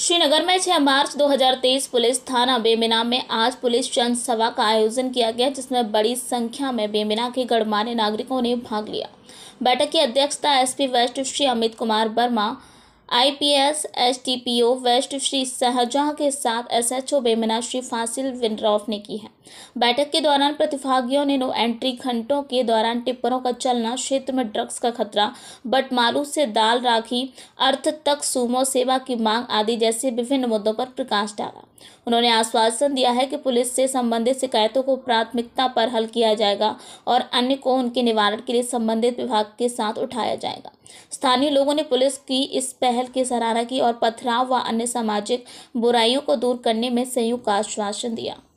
श्रीनगर में 6 मार्च 2023 पुलिस थाना बेमिना में आज पुलिस जनसभा का आयोजन किया गया जिसमें बड़ी संख्या में बेमिना के गणमान्य नागरिकों ने भाग लिया बैठक की अध्यक्षता SP west Shri Amit Kumar Verma IPS STPO west Shri Shahjahan के साथ एसएचओ बेमना श्री फासिल विनरॉफ ने की है बैठक के दौरान प्रतिभागियों ने नो एंट्री घंटों के दौरान टिप्परों का चलना क्षेत्र में ड्रग्स का खतरा बटमालू से दाल राखी अर्थ तक सुमो सेवा की मांग आदि जैसे विभिन्न मुद्दों पर प्रकाश डाला उन्होंने आश्वासन दिया है कि पुलिस से संबंधित शिकायतों को प्राथमिकता पर हल किया जाएगा और अन्य को उनके निवारण के लिए संबंधित विभाग के साथ उठाया जाएगा स्थानीय लोगों ने पुलिस की इस पहल पहल की सराहना की और पथराव व अन्य सामाजिक बुराइयों को दूर करने में संयुक्त का आश्वासन दिया